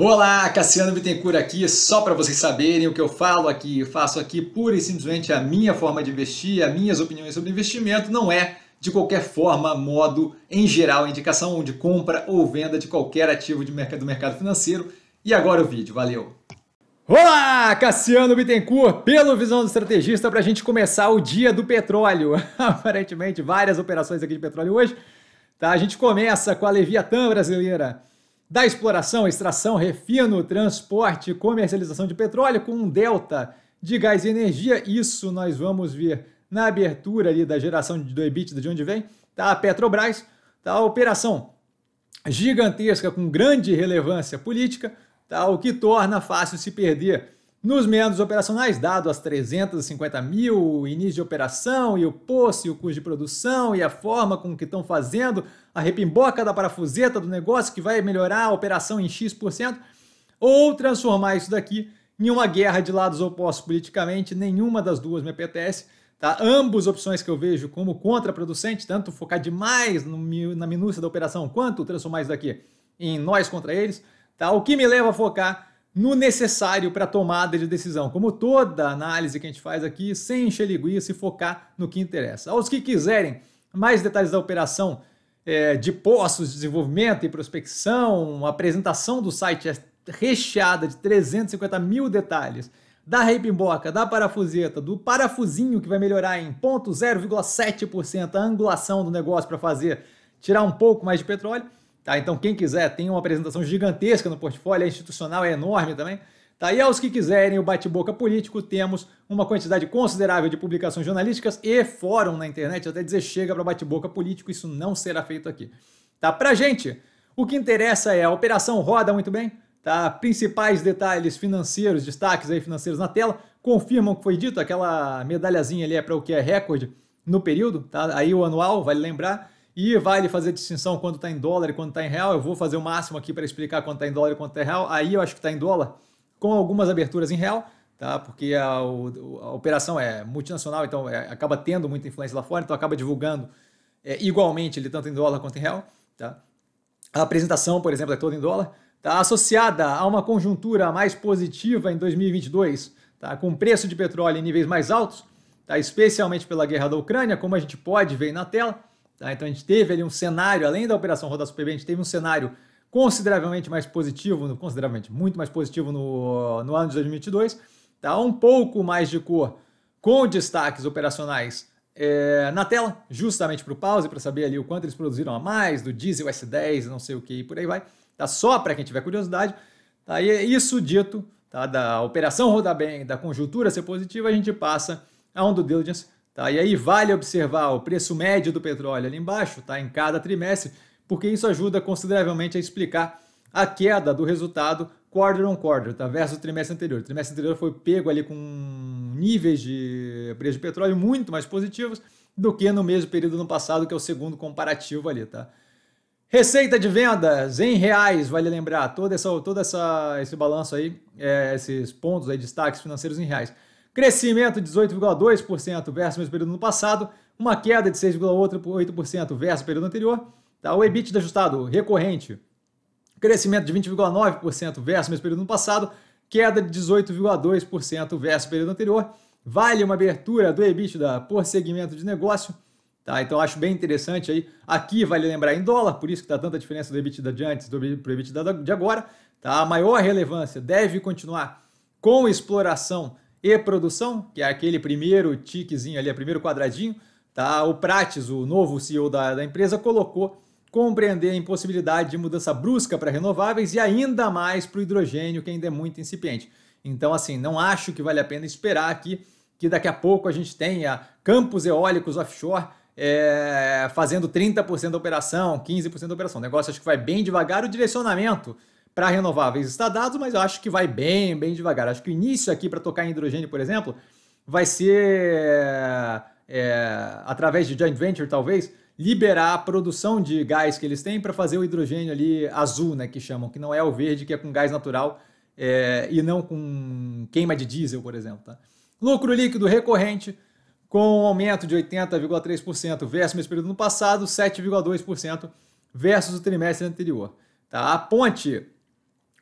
Olá, Cassiano Bittencourt aqui, só para vocês saberem o que eu falo aqui, eu faço aqui pura e simplesmente a minha forma de investir, as minhas opiniões sobre investimento, não é de qualquer forma, modo, em geral, indicação de compra ou venda de qualquer ativo de mercado, do mercado financeiro. E agora o vídeo, valeu! Olá, Cassiano Bittencourt, pelo Visão do Estrategista, para a gente começar o dia do petróleo. Aparentemente, várias operações aqui de petróleo hoje. Tá? A gente começa com a Leviatã brasileira da exploração, extração, refino, transporte e comercialização de petróleo com um delta de gás e energia. Isso nós vamos ver na abertura ali da geração do EBITDA, de onde vem, tá? A Petrobras, tá? A operação gigantesca com grande relevância política, tá? O que torna fácil se perder nos meandros operacionais, dado as 350 mil, o início de operação e o poço e o custo de produção e a forma com que estão fazendo, a repimboca da parafuseta do negócio que vai melhorar a operação em X%, ou transformar isso daqui em uma guerra de lados opostos politicamente, nenhuma das duas me apetece. Tá? Ambas opções que eu vejo como contraproducente, tanto focar demais no, na minúcia da operação quanto transformar isso daqui em nós contra eles, tá? o que me leva a focar no necessário para tomada de decisão. Como toda análise que a gente faz aqui, sem encher linguiça e focar no que interessa. Aos que quiserem mais detalhes da operação é, de postos, desenvolvimento e prospecção, a apresentação do site é recheada de 350 mil detalhes da repimboca, da parafuseta, do parafusinho que vai melhorar em 0,7% a angulação do negócio para fazer tirar um pouco mais de petróleo Tá? Então, quem quiser, tem uma apresentação gigantesca no portfólio, é institucional, é enorme também. Tá? E aos que quiserem o bate-boca político, temos uma quantidade considerável de publicações jornalísticas e fórum na internet, até dizer chega para bate-boca político, isso não será feito aqui. Tá? Para gente, o que interessa é a operação roda muito bem, tá? principais detalhes financeiros, destaques aí financeiros na tela, confirmam o que foi dito, aquela medalhazinha ali é para o que é recorde no período, tá? aí o anual, vale lembrar. E vale fazer distinção quando está em dólar e quando está em real. Eu vou fazer o máximo aqui para explicar quando está em dólar e quando está em real. Aí eu acho que está em dólar, com algumas aberturas em real, tá? porque a, a operação é multinacional, então é, acaba tendo muita influência lá fora, então acaba divulgando é, igualmente ele tanto em dólar quanto em real. Tá? A apresentação, por exemplo, é toda em dólar. Tá? Associada a uma conjuntura mais positiva em 2022, tá? com preço de petróleo em níveis mais altos, tá? especialmente pela guerra da Ucrânia, como a gente pode ver na tela Tá? Então a gente teve ali um cenário, além da operação rodar super bem, a gente teve um cenário consideravelmente mais positivo, consideravelmente muito mais positivo no, no ano de 2022, tá? um pouco mais de cor com destaques operacionais é, na tela, justamente para o pause, para saber ali o quanto eles produziram a mais, do diesel S10, não sei o que e por aí vai, tá? só para quem tiver curiosidade. Tá? E é isso dito, tá? da operação rodar bem, da conjuntura ser positiva, a gente passa a um do diligence Tá? E aí vale observar o preço médio do petróleo ali embaixo, tá? em cada trimestre, porque isso ajuda consideravelmente a explicar a queda do resultado quarter on quarter, tá? versus o trimestre anterior. O trimestre anterior foi pego ali com níveis de preço de petróleo muito mais positivos do que no mesmo período no passado, que é o segundo comparativo ali, tá? Receita de vendas em reais, vale lembrar, todo essa, toda essa, esse balanço aí, é, esses pontos aí, destaques financeiros em reais. Crescimento de 18,2% versus o mesmo período no passado, uma queda de 6,8% versus o período anterior. Tá? O EBITDA ajustado recorrente, crescimento de 20,9% versus o mesmo período no passado, queda de 18,2% versus o período anterior. Vale uma abertura do EBITDA por segmento de negócio. Tá, então acho bem interessante aí. Aqui vale lembrar em dólar, por isso que está tanta diferença do EBITDA de antes do pro EBITDA de agora. Tá? A maior relevância deve continuar com exploração e produção, que é aquele primeiro tiquezinho ali, é primeiro quadradinho, tá? O Prates, o novo CEO da, da empresa, colocou compreender a impossibilidade de mudança brusca para renováveis e ainda mais para o hidrogênio, que ainda é muito incipiente. Então, assim, não acho que vale a pena esperar aqui que daqui a pouco a gente tenha campos eólicos offshore é, fazendo 30% da operação, 15% da operação. O negócio acho que vai bem devagar. O direcionamento para renováveis está dado, mas eu acho que vai bem, bem devagar. Acho que o início aqui para tocar em hidrogênio, por exemplo, vai ser é, através de joint venture, talvez, liberar a produção de gás que eles têm para fazer o hidrogênio ali azul, né, que chamam, que não é o verde, que é com gás natural é, e não com queima de diesel, por exemplo. Tá? Lucro líquido recorrente com um aumento de 80,3% versus o mesmo período no passado, 7,2% versus o trimestre anterior. Tá? A ponte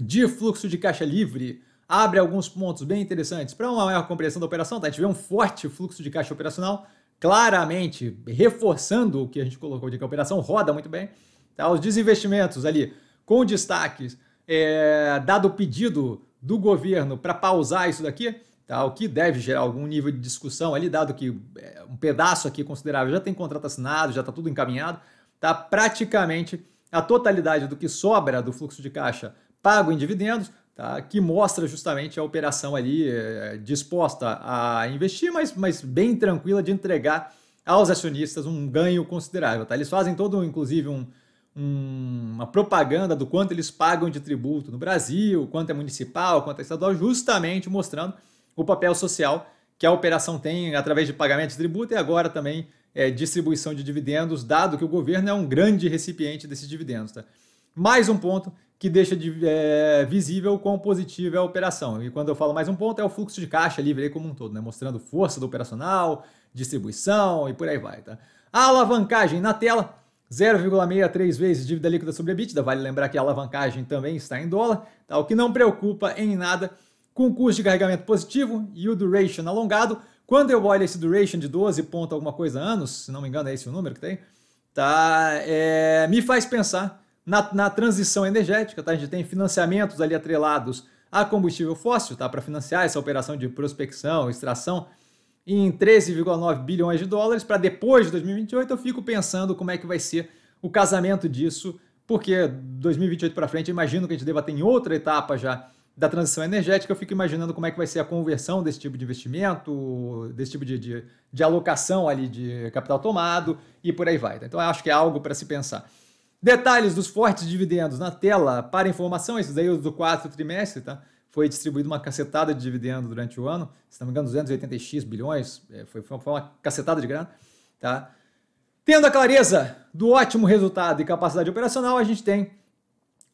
de fluxo de caixa livre abre alguns pontos bem interessantes para uma maior compreensão da operação. Tá? A gente vê um forte fluxo de caixa operacional, claramente reforçando o que a gente colocou de que a operação roda muito bem. Tá? Os desinvestimentos ali com destaques, é, dado o pedido do governo para pausar isso daqui, tá? o que deve gerar algum nível de discussão ali, dado que é, um pedaço aqui considerável já tem contrato assinado, já está tudo encaminhado, tá? praticamente a totalidade do que sobra do fluxo de caixa pago em dividendos, tá? que mostra justamente a operação ali é, disposta a investir, mas, mas bem tranquila de entregar aos acionistas um ganho considerável. Tá? Eles fazem todo, inclusive, um, um, uma propaganda do quanto eles pagam de tributo no Brasil, quanto é municipal, quanto é estadual, justamente mostrando o papel social que a operação tem através de pagamento de tributo e agora também é, distribuição de dividendos, dado que o governo é um grande recipiente desses dividendos. Tá? Mais um ponto que deixa de, é, visível quão positiva é a operação. E quando eu falo mais um ponto, é o fluxo de caixa livre como um todo, né? mostrando força do operacional, distribuição e por aí vai. Tá? A alavancagem na tela, 0,63 vezes dívida líquida sobre a EBITDA, vale lembrar que a alavancagem também está em dólar, tá? o que não preocupa em nada, com o custo de carregamento positivo e o duration alongado. Quando eu olho esse duration de 12 ponto alguma coisa anos, se não me engano é esse o número que tem, tá? É, me faz pensar na, na transição energética, tá? A gente tem financiamentos ali atrelados a combustível fóssil, tá? Para financiar essa operação de prospecção, extração em 13,9 bilhões de dólares para depois de 2028. Eu fico pensando como é que vai ser o casamento disso, porque 2028 para frente, imagino que a gente deva ter em outra etapa já da transição energética. Eu fico imaginando como é que vai ser a conversão desse tipo de investimento, desse tipo de, de, de alocação ali de capital tomado e por aí vai. Tá? Então, acho que é algo para se pensar. Detalhes dos fortes dividendos na tela para informação, esses aí do quarto trimestre, tá? Foi distribuído uma cacetada de dividendo durante o ano, se não me engano, 280x bilhões, é, foi, foi uma cacetada de grana, tá? Tendo a clareza do ótimo resultado e capacidade operacional, a gente tem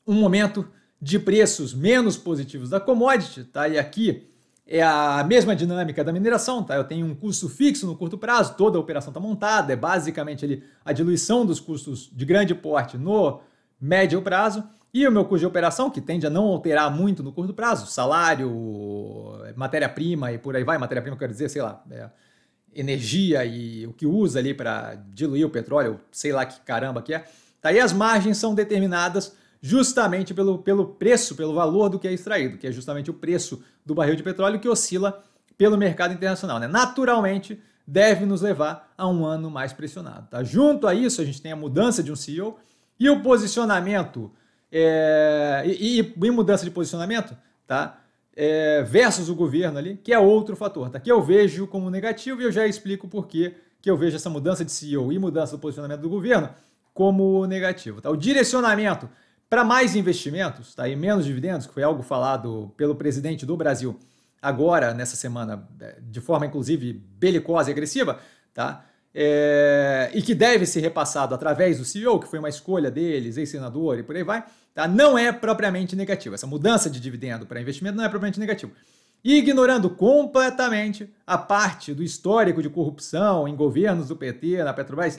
um momento de preços menos positivos da commodity, tá? E aqui é a mesma dinâmica da mineração, tá? Eu tenho um custo fixo no curto prazo, toda a operação está montada, é basicamente ali a diluição dos custos de grande porte no médio prazo e o meu custo de operação, que tende a não alterar muito no curto prazo, salário, matéria-prima e por aí vai, matéria-prima quer dizer, sei lá, é, energia e o que usa ali para diluir o petróleo, sei lá que caramba que é. Tá? E as margens são determinadas justamente pelo, pelo preço, pelo valor do que é extraído, que é justamente o preço do barril de petróleo que oscila pelo mercado internacional. Né? Naturalmente, deve nos levar a um ano mais pressionado. Tá? Junto a isso, a gente tem a mudança de um CEO e o posicionamento é, e, e, e, mudança de posicionamento, tá? É, versus o governo ali, que é outro fator, tá? Que eu vejo como negativo e eu já explico por que eu vejo essa mudança de CEO e mudança do posicionamento do governo como negativo, tá? O direcionamento para mais investimentos tá? e menos dividendos, que foi algo falado pelo presidente do Brasil agora, nessa semana, de forma inclusive belicosa e agressiva, tá? É, e que deve ser repassado através do CEO, que foi uma escolha deles, ex-senador e por aí vai, tá? não é propriamente negativo. Essa mudança de dividendo para investimento não é propriamente negativo. Ignorando completamente a parte do histórico de corrupção em governos do PT, na Petrobras,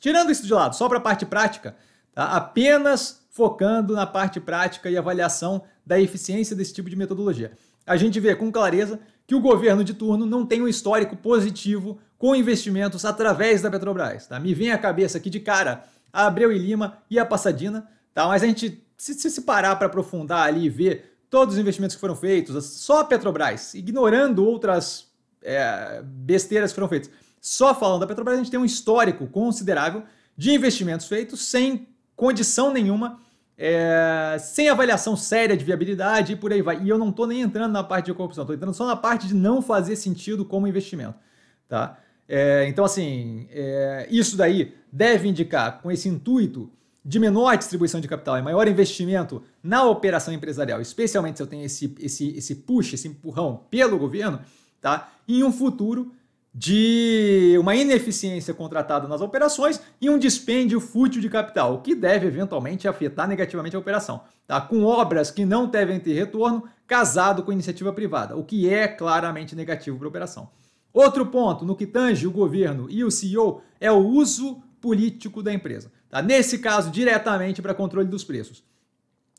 tirando isso de lado, só para a parte prática, tá? apenas focando na parte prática e avaliação da eficiência desse tipo de metodologia. A gente vê com clareza que o governo de turno não tem um histórico positivo com investimentos através da Petrobras. Tá? Me vem à cabeça aqui de cara a Abreu e Lima e a Passadina, tá? mas a gente, se, se parar para aprofundar ali e ver todos os investimentos que foram feitos, só a Petrobras, ignorando outras é, besteiras que foram feitas, só falando da Petrobras, a gente tem um histórico considerável de investimentos feitos sem condição nenhuma, é, sem avaliação séria de viabilidade e por aí vai. E eu não estou nem entrando na parte de corrupção, estou entrando só na parte de não fazer sentido como investimento. Tá? É, então, assim, é, isso daí deve indicar, com esse intuito de menor distribuição de capital e maior investimento na operação empresarial, especialmente se eu tenho esse, esse, esse push, esse empurrão pelo governo, tá? em um futuro de uma ineficiência contratada nas operações e um dispêndio fútil de capital, o que deve eventualmente afetar negativamente a operação, tá? com obras que não devem ter retorno, casado com iniciativa privada, o que é claramente negativo para a operação. Outro ponto no que tange o governo e o CEO é o uso político da empresa. Tá? Nesse caso, diretamente para controle dos preços.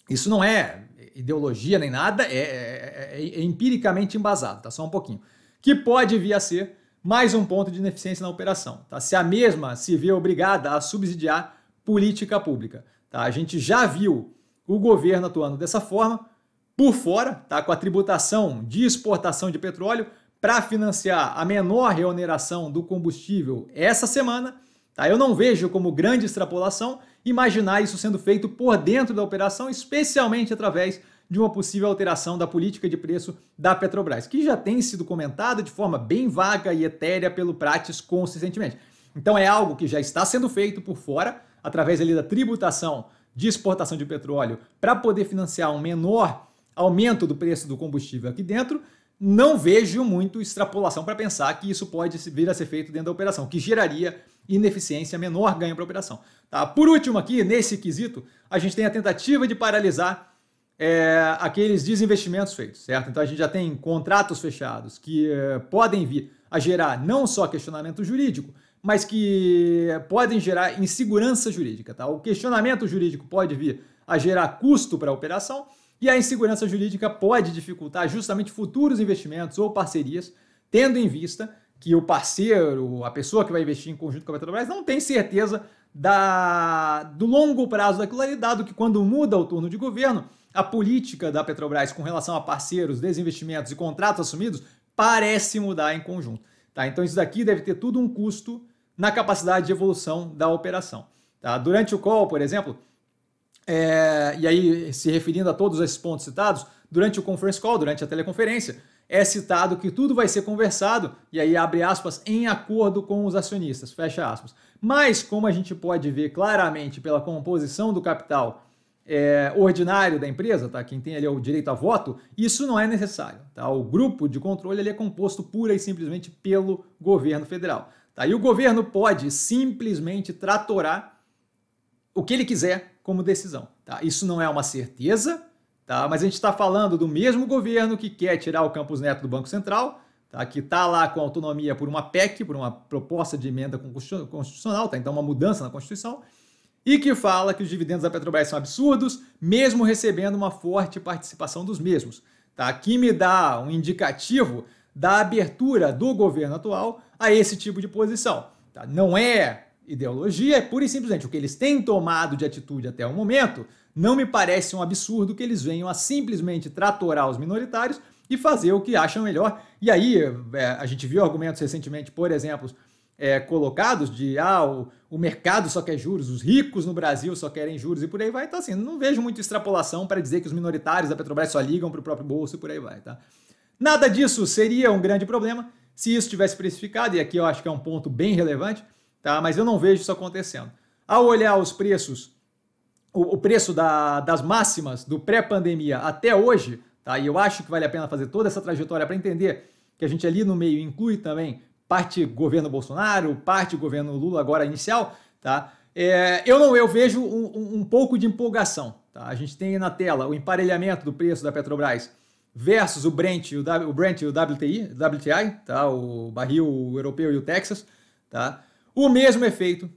Isso não é ideologia nem nada, é, é, é, é empiricamente embasado, tá? só um pouquinho. Que pode vir a ser mais um ponto de ineficiência na operação. Tá? Se a mesma se vê é obrigada a subsidiar política pública. Tá? A gente já viu o governo atuando dessa forma, por fora, tá? com a tributação de exportação de petróleo, para financiar a menor reoneração do combustível essa semana. Tá? Eu não vejo como grande extrapolação imaginar isso sendo feito por dentro da operação, especialmente através de uma possível alteração da política de preço da Petrobras, que já tem sido comentada de forma bem vaga e etérea pelo Prates consistentemente. Então é algo que já está sendo feito por fora, através ali da tributação de exportação de petróleo, para poder financiar um menor aumento do preço do combustível aqui dentro, não vejo muito extrapolação para pensar que isso pode vir a ser feito dentro da operação, que geraria ineficiência, menor ganho para a operação. Tá? Por último, aqui, nesse quesito, a gente tem a tentativa de paralisar é, aqueles desinvestimentos feitos, certo? Então a gente já tem contratos fechados que é, podem vir a gerar não só questionamento jurídico, mas que podem gerar insegurança jurídica, tá? O questionamento jurídico pode vir a gerar custo para a operação e a insegurança jurídica pode dificultar justamente futuros investimentos ou parcerias, tendo em vista que o parceiro, a pessoa que vai investir em conjunto com a Petrobras, não tem certeza da, do longo prazo daquilo ali, dado que quando muda o turno de governo, a política da Petrobras com relação a parceiros, desinvestimentos e contratos assumidos parece mudar em conjunto. Tá? Então, isso daqui deve ter tudo um custo na capacidade de evolução da operação. Tá? Durante o call, por exemplo, é, e aí se referindo a todos esses pontos citados, durante o conference call, durante a teleconferência, é citado que tudo vai ser conversado, e aí abre aspas, em acordo com os acionistas, fecha aspas. Mas, como a gente pode ver claramente pela composição do capital é, ordinário da empresa, tá? quem tem ali é o direito a voto, isso não é necessário. Tá? O grupo de controle ele é composto pura e simplesmente pelo governo federal. Tá? E o governo pode simplesmente tratorar o que ele quiser como decisão. Tá? Isso não é uma certeza, tá? mas a gente está falando do mesmo governo que quer tirar o Campos Neto do Banco Central, tá? que está lá com autonomia por uma PEC, por uma proposta de emenda constitucional, tá? então uma mudança na Constituição e que fala que os dividendos da Petrobras são absurdos, mesmo recebendo uma forte participação dos mesmos. Tá? Aqui me dá um indicativo da abertura do governo atual a esse tipo de posição. Tá? Não é ideologia, é pura e simplesmente o que eles têm tomado de atitude até o momento. Não me parece um absurdo que eles venham a simplesmente tratorar os minoritários e fazer o que acham melhor. E aí, é, a gente viu argumentos recentemente, por exemplo, é, colocados de ah, o, o, mercado só quer juros, os ricos no Brasil só querem juros e por aí vai. Então, assim, não vejo muita extrapolação para dizer que os minoritários da Petrobras só ligam para o próprio bolso e por aí vai. Tá? Nada disso seria um grande problema se isso tivesse precificado, e aqui eu acho que é um ponto bem relevante, tá? mas eu não vejo isso acontecendo. Ao olhar os preços, o, o preço da, das máximas do pré-pandemia até hoje, tá? e eu acho que vale a pena fazer toda essa trajetória para entender que a gente ali no meio inclui também parte governo Bolsonaro, parte governo Lula agora inicial, tá? É, eu não, eu vejo um, um pouco de empolgação. Tá? A gente tem na tela o emparelhamento do preço da Petrobras versus o Brent, o, w, o Brent, o WTI, WTI, tá? O barril europeu e o Texas, tá? O mesmo efeito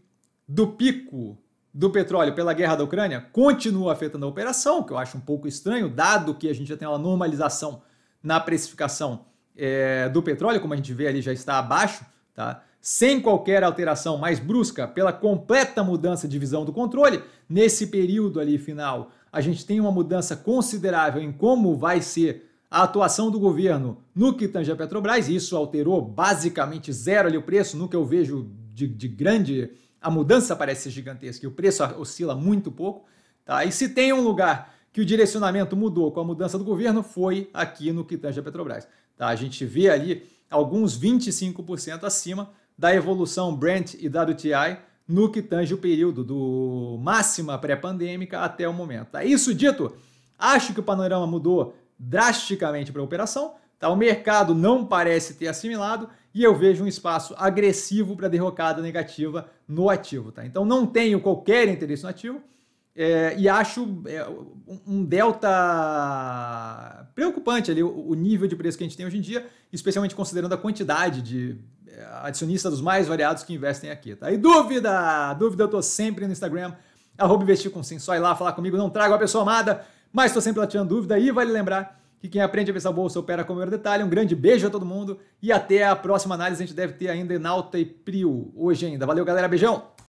do pico do petróleo pela guerra da Ucrânia continua afetando a operação, que eu acho um pouco estranho, dado que a gente já tem uma normalização na precificação é, do petróleo, como a gente vê ali, já está abaixo, tá? sem qualquer alteração mais brusca, pela completa mudança de visão do controle, nesse período ali final, a gente tem uma mudança considerável em como vai ser a atuação do governo no que tange a Petrobras, isso alterou basicamente zero ali o preço, no que eu vejo de, de grande, a mudança parece gigantesca e o preço oscila muito pouco, tá? e se tem um lugar que o direcionamento mudou com a mudança do governo, foi aqui no que tange a Petrobras. Tá? A gente vê ali alguns 25% acima da evolução Brent e WTI no que tange o período do máxima pré-pandêmica até o momento. Tá? Isso dito, acho que o panorama mudou drasticamente para a operação. Tá? O mercado não parece ter assimilado e eu vejo um espaço agressivo para derrocada negativa no ativo. Tá? Então não tenho qualquer interesse no ativo é, e acho é, um delta preocupante ali, o, o, nível de preço que a gente tem hoje em dia, especialmente considerando a quantidade de é, adicionistas dos mais variados que investem aqui, tá? E dúvida, dúvida eu tô sempre no Instagram, arroba investir com sim, só ir lá falar comigo, não trago a pessoa amada, mas estou sempre lá tirando dúvida e vale lembrar que quem aprende a pensar bolsa opera com o maior detalhe. Um grande beijo a todo mundo e até a próxima análise. A gente deve ter ainda Enalta e Prio hoje ainda. Valeu, galera. Beijão!